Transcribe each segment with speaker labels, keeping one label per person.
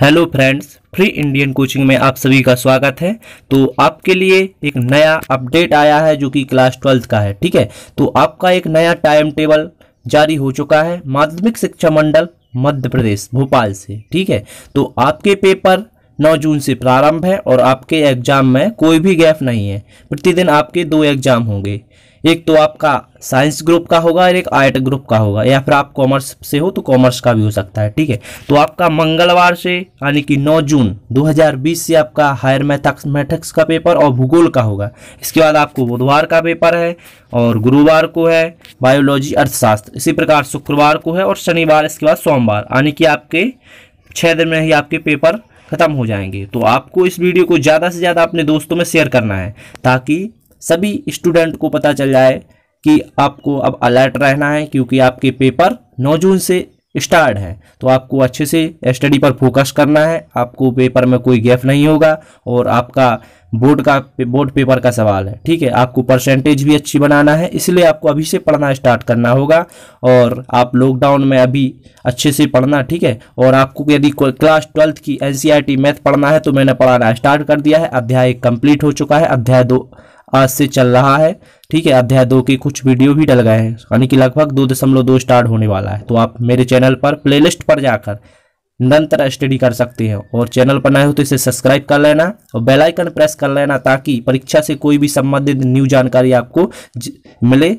Speaker 1: hello friends free Indian coaching में आप सभी का स्वागत है तो आपके लिए एक नया अपडेट आया है जो कि क्लास ट्वेल्थ का है ठीक है तो आपका एक नया टाइम टेबल जारी हो चुका है माध्यमिक शिक्षा मंडल मध्य प्रदेश भोपाल से ठीक है तो आपके पेपर 9 जून से प्रारंभ है और आपके एग्जाम में कोई भी गैप नहीं है प्रतिदिन आपके दो एग्जाम होंगे एक तो आपका साइंस ग्रुप का होगा और एक आर्ट ग्रुप का होगा या फिर आप कॉमर्स से हो तो कॉमर्स का भी हो सकता है ठीक है तो आपका मंगलवार से यानी कि 9 जून 2020 से आपका हायर मैथमेटिक्स का पेपर और भूगोल का होगा इसके बाद आपको बुधवार का पेपर है और गुरुवार को है बायोलॉजी अर्थशास्त्र इसी प्रकार शुक्रवार को है और शनिवार इसके बाद सोमवार यानी कि आपके छः दिन में ही आपके पेपर ख़त्म हो जाएंगे तो आपको इस वीडियो को ज़्यादा से ज़्यादा अपने दोस्तों में शेयर करना है ताकि सभी स्टूडेंट को पता चल जाए कि आपको अब अलर्ट रहना है क्योंकि आपके पेपर 9 जून से स्टार्ट है तो आपको अच्छे से स्टडी पर फोकस करना है आपको पेपर में कोई गैप नहीं होगा और आपका बोर्ड का बोर्ड पेपर का सवाल है ठीक है आपको परसेंटेज भी अच्छी बनाना है इसलिए आपको अभी से पढ़ना स्टार्ट करना होगा और आप लॉकडाउन में अभी अच्छे से पढ़ना ठीक है और आपको यदि क्लास ट्वेल्थ की एन मैथ e पढ़ना है तो मैंने पढ़ाना स्टार्ट कर दिया है अध्याय कंप्लीट हो चुका है अध्याय दो आज से चल रहा है ठीक है अध्याय दो के कुछ वीडियो भी डल गए हैं यानी कि लगभग दो दशमलव दो स्टार्ट होने वाला है तो आप मेरे चैनल पर प्लेलिस्ट पर जाकर निरंतर स्टडी कर सकते हैं और चैनल पर नए हो तो इसे सब्सक्राइब कर लेना और बेल आइकन प्रेस कर लेना ताकि परीक्षा से कोई भी संबंधित न्यू जानकारी आपको मिले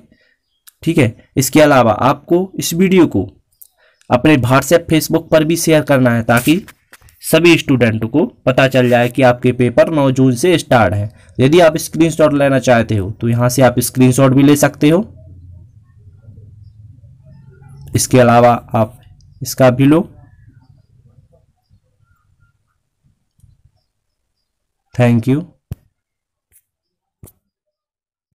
Speaker 1: ठीक है इसके अलावा आपको इस वीडियो को अपने व्हाट्सएप फेसबुक पर भी शेयर करना है ताकि सभी स्टूडेंट को पता चल जाए कि आपके पेपर 9 जून से स्टार्ट है यदि आप स्क्रीनशॉट लेना चाहते हो तो यहाँ से आप स्क्रीनशॉट भी ले सकते हो इसके अलावा आप इसका भी लो थैंक यू